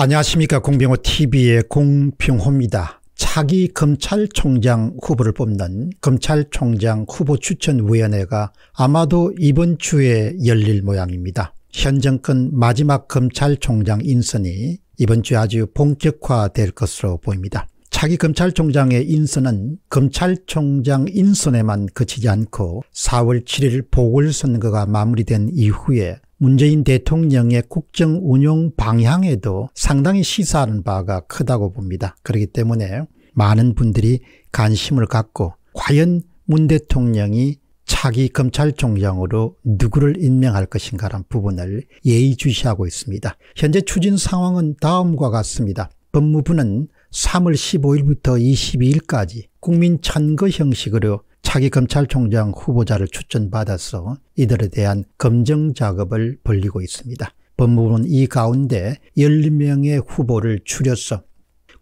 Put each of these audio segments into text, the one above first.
안녕하십니까 공병호 tv의 공평호입니다. 차기 검찰총장 후보를 뽑는 검찰총장 후보 추천위원회가 아마도 이번 주에 열릴 모양입니다. 현 정권 마지막 검찰총장 인선이 이번 주에 아주 본격화될 것으로 보입니다. 차기 검찰총장의 인선은 검찰총장 인선에만 그치지 않고 4월 7일 보궐선거가 마무리된 이후에 문재인 대통령의 국정 운영 방향에도 상당히 시사하는 바가 크다고 봅니다. 그렇기 때문에 많은 분들이 관심을 갖고 과연 문 대통령이 차기 검찰총장으로 누구를 임명할 것인가란 부분을 예의주시하고 있습니다. 현재 추진 상황은 다음과 같습니다. 법무부는 3월 15일부터 22일까지 국민찬거 형식으로 차기 검찰총장 후보자를 추천받아서 이들에 대한 검증 작업을 벌리고 있습니다. 법무부는 이 가운데 10명의 후보를 추려서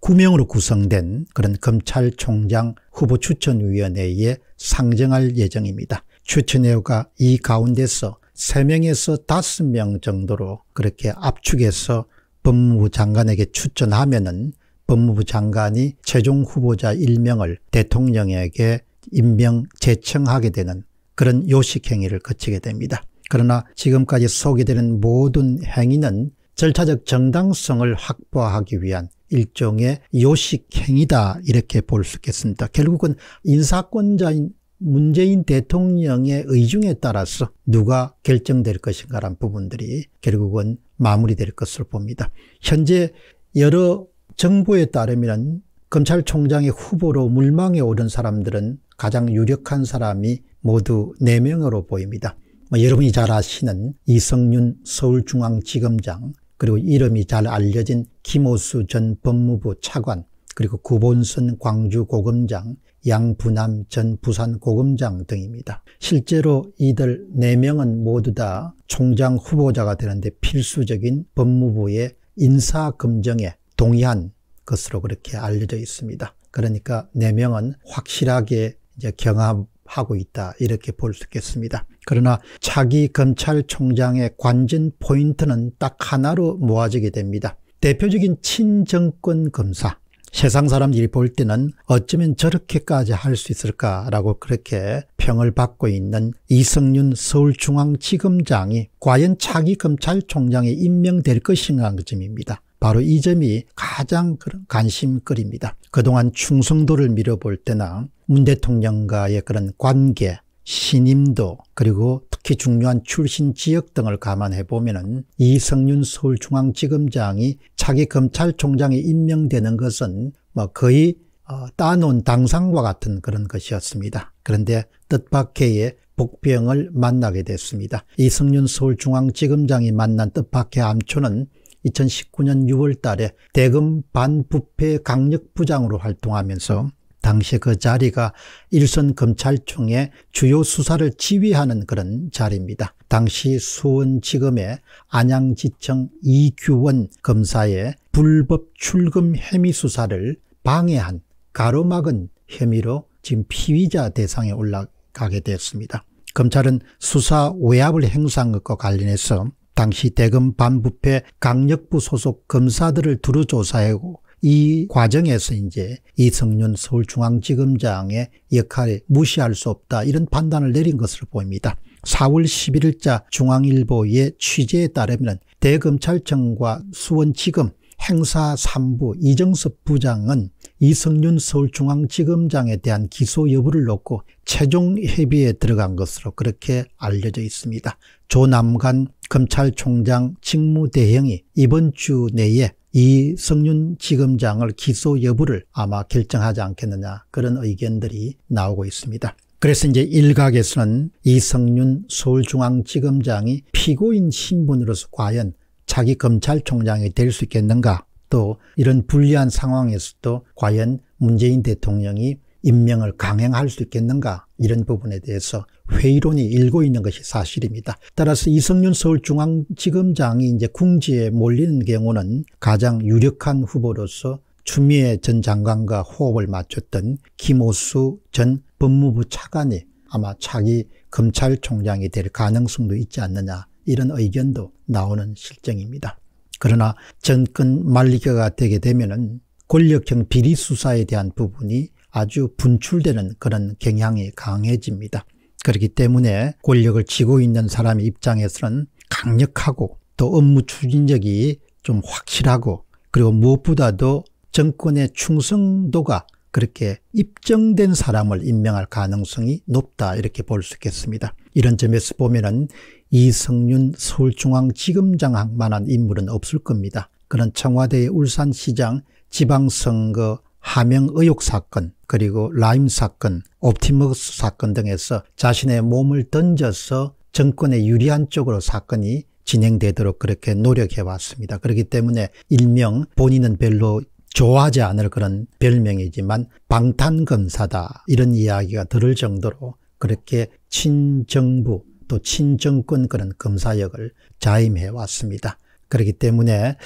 9명으로 구성된 그런 검찰총장 후보 추천위원회에 상정할 예정입니다. 추천위원회가 이 가운데서 3명에서 5명 정도로 그렇게 압축해서 법무부 장관에게 추천하면은 법무부 장관이 최종 후보자 1명을 대통령에게 임명 제청하게 되는 그런 요식 행위를 거치게 됩니다. 그러나 지금까지 소개되는 모든 행위는 절차적 정당성을 확보하기 위한 일종의 요식 행위다 이렇게 볼 수 있겠습니다. 결국은 인사권자인 문재인 대통령의 의중에 따라서 누가 결정될 것인가란 부분들이 결국은 마무리될 것으로 봅니다. 현재 여러 정부에 따르면 검찰총장의 후보로 물망에 오른 사람들은 가장 유력한 사람이 모두 4명으로 보입니다. 뭐 여러분이 잘 아시는 이성윤 서울중앙지검장 그리고 이름이 잘 알려진 김호수 전 법무부 차관 그리고 구본선 광주고검장 양부남 전 부산고검장 등입니다. 실제로 이들 4명은 모두 다 총장 후보자가 되는데 필수적인 법무부의 인사검정에 동의한 것으로 그렇게 알려져 있습니다. 그러니까 4명은 확실하게 이제 경합하고 있다 이렇게 볼 수 있겠습니다. 그러나 차기 검찰총장의 관전 포인트는 딱 하나로 모아지게 됩니다. 대표적인 친정권 검사 세상 사람들이 볼 때는 어쩌면 저렇게까지 할 수 있을까라고 그렇게 평을 받고 있는 이성윤 서울중앙지검장이 과연 차기 검찰총장에 임명될 것인가 그 점입니다. 바로 이 점이 가장 그런 관심거리입니다. 그동안 충성도를 밀어볼 때나 문 대통령과의 그런 관계, 신임도 그리고 특히 중요한 출신 지역 등을 감안해 보면 이성윤 서울중앙지검장이 차기 검찰총장에 임명되는 것은 뭐 거의 어, 따놓은 당상과 같은 그런 것이었습니다. 그런데 뜻밖의 복병을 만나게 됐습니다. 이성윤 서울중앙지검장이 만난 뜻밖의 암초는 2019년 6월 달에 대금 반부패 강력부장으로 활동하면서 당시 그 자리가 일선 검찰총의 주요 수사를 지휘하는 그런 자리입니다. 당시 수원지검의 안양지청 이규원 검사의 불법 출금 혐의 수사를 방해한 가로막은 혐의로 지금 피의자 대상에 올라가게 되었습니다. 검찰은 수사 외압을 행사한 것과 관련해서 당시 대검 반부패 강력부 소속 검사들을 두루 조사하고 이 과정에서 이제 이성윤 서울중앙지검장의 역할에 무시할 수 없다 이런 판단을 내린 것으로 보입니다. 4월 11일자 중앙일보의 취재에 따르면 대검찰청과 수원지검 행사 3부 이정섭 부장은 이성윤 서울중앙지검장에 대한 기소 여부를 놓고 최종 협의에 들어간 것으로 그렇게 알려져 있습니다. 조남관 검찰총장 직무대행이 이번 주 내에 이성윤 지검장을 기소 여부를 아마 결정하지 않겠느냐 그런 의견들이 나오고 있습니다. 그래서 이제 일각에서는 이성윤 서울중앙지검장이 피고인 신분으로서 과연 자기 검찰총장이 될 수 있겠는가 또 이런 불리한 상황에서도 과연 문재인 대통령이 임명을 강행할 수 있겠는가 이런 부분에 대해서 회의론이 일고 있는 것이 사실입니다. 따라서 이성윤 서울중앙지검장이 이제 궁지에 몰리는 경우는 가장 유력한 후보로서 추미애 전 장관과 호흡을 맞췄던 김호수 전 법무부 차관이 아마 차기 검찰총장이 될 가능성도 있지 않느냐 이런 의견도 나오는 실정입니다. 그러나 정권 말리기가 되게 되면은 권력형 비리 수사에 대한 부분이 아주 분출되는 그런 경향이 강해집니다. 그렇기 때문에 권력을 쥐고 있는 사람의 입장에서는 강력하고 또 업무 추진력이 좀 확실하고 그리고 무엇보다도 정권의 충성도가 그렇게 입증된 사람을 임명할 가능성이 높다 이렇게 볼 수 있겠습니다. 이런 점에서 보면은 이성윤 서울중앙지검장만한 인물은 없을 겁니다. 그는 청와대의 울산시장 지방선거 하명 의혹 사건 그리고 라임 사건 옵티머스 사건 등에서 자신의 몸을 던져서 정권에 유리한 쪽으로 사건이 진행되도록 그렇게 노력해 왔습니다. 그렇기 때문에 일명 본인은 별로 좋아하지 않을 그런 별명이지만 방탄검사다 이런 이야기가 들을 정도로 그렇게 친정부 또 친정권 그런 검사역을 자임해 왔습니다. 그렇기 때문에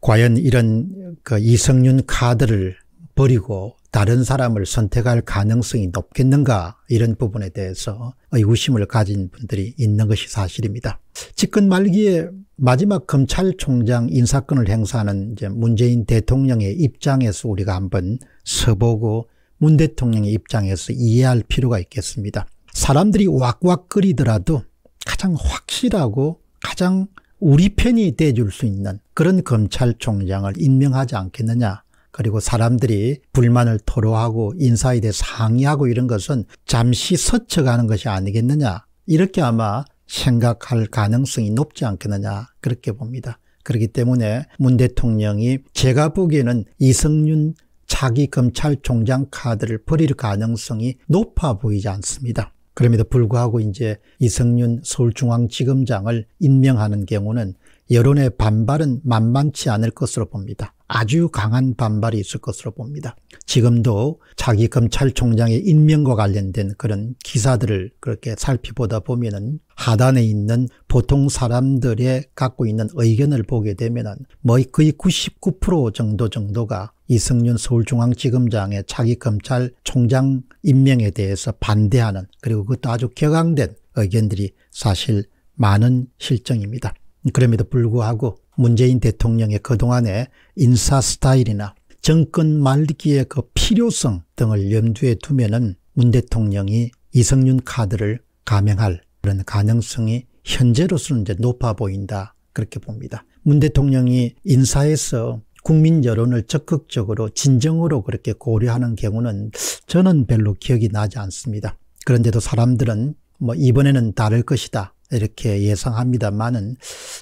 과연 이런 그 이성윤 카드를 버리고 다른 사람을 선택할 가능성이 높겠는가 이런 부분에 대해서 의구심을 가진 분들이 있는 것이 사실입니다. 집권 말기에 마지막 검찰총장 인사권을 행사하는 이제 문재인 대통령의 입장에서 우리가 한번 서보고 문 대통령의 입장에서 이해할 필요가 있겠습니다. 사람들이 왁왁거리더라도 가장 확실하고 가장 우리 편이 돼줄 수 있는 그런 검찰총장을 임명하지 않겠느냐. 그리고 사람들이 불만을 토로하고 인사에 대해 항의하고 이런 것은 잠시 서쳐가는 것이 아니겠느냐. 이렇게 아마 생각할 가능성이 높지 않겠느냐 그렇게 봅니다. 그렇기 때문에 문 대통령이 제가 보기에는 이성윤 차기 검찰총장 카드를 버릴 가능성이 높아 보이지 않습니다. 그럼에도 불구하고 이제 이성윤 서울중앙지검장을 임명하는 경우는 여론의 반발은 만만치 않을 것으로 봅니다. 아주 강한 반발이 있을 것으로 봅니다. 지금도 자기 검찰총장의 임명과 관련된 그런 기사들을 그렇게 살펴보다 보면은 하단에 있는 보통 사람들의 갖고 있는 의견을 보게 되면은 뭐 거의 99% 정도 정도가 이승윤 서울중앙지검장의 자기 검찰총장 임명에 대해서 반대하는 그리고 그것도 아주 격앙된 의견들이 사실 많은 실정입니다. 그럼에도 불구하고 문재인 대통령의 그동안의 인사 스타일이나 정권 말기의 그 필요성 등을 염두에 두면은 문 대통령이 이성윤 카드를 감행할 그런 가능성이 현재로서는 이제 높아 보인다. 그렇게 봅니다. 문 대통령이 인사에서 국민 여론을 적극적으로 진정으로 그렇게 고려하는 경우는 저는 별로 기억이 나지 않습니다. 그런데도 사람들은 뭐 이번에는 다를 것이다. 이렇게 예상합니다만은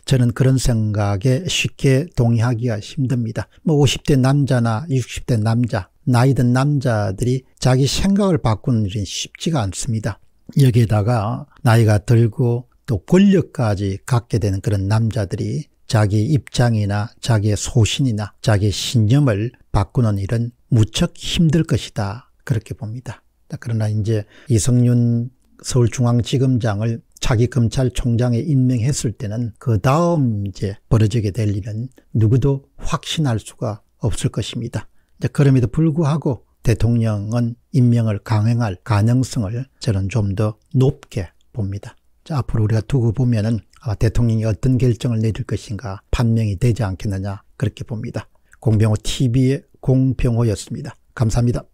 저는 그런 생각에 쉽게 동의하기가 힘듭니다. 뭐 50대 남자나 60대 남자, 나이든 남자들이 자기 생각을 바꾸는 일은 쉽지가 않습니다. 여기에다가 나이가 들고 또 권력까지 갖게 되는 그런 남자들이 자기 입장이나 자기의 소신이나 자기의 신념을 바꾸는 일은 무척 힘들 것이다. 그렇게 봅니다. 그러나 이제 이성윤 서울중앙지검장을 차기 검찰총장에 임명했을 때는 그 다음 이제 벌어지게 될 일은 누구도 확신할 수가 없을 것입니다. 그럼에도 불구하고 대통령은 임명을 강행할 가능성을 저는 좀 더 높게 봅니다. 자, 앞으로 우리가 두고 보면은 대통령이 어떤 결정을 내릴 것인가 판명이 되지 않겠느냐 그렇게 봅니다. 공병호 TV의 공병호였습니다. 감사합니다.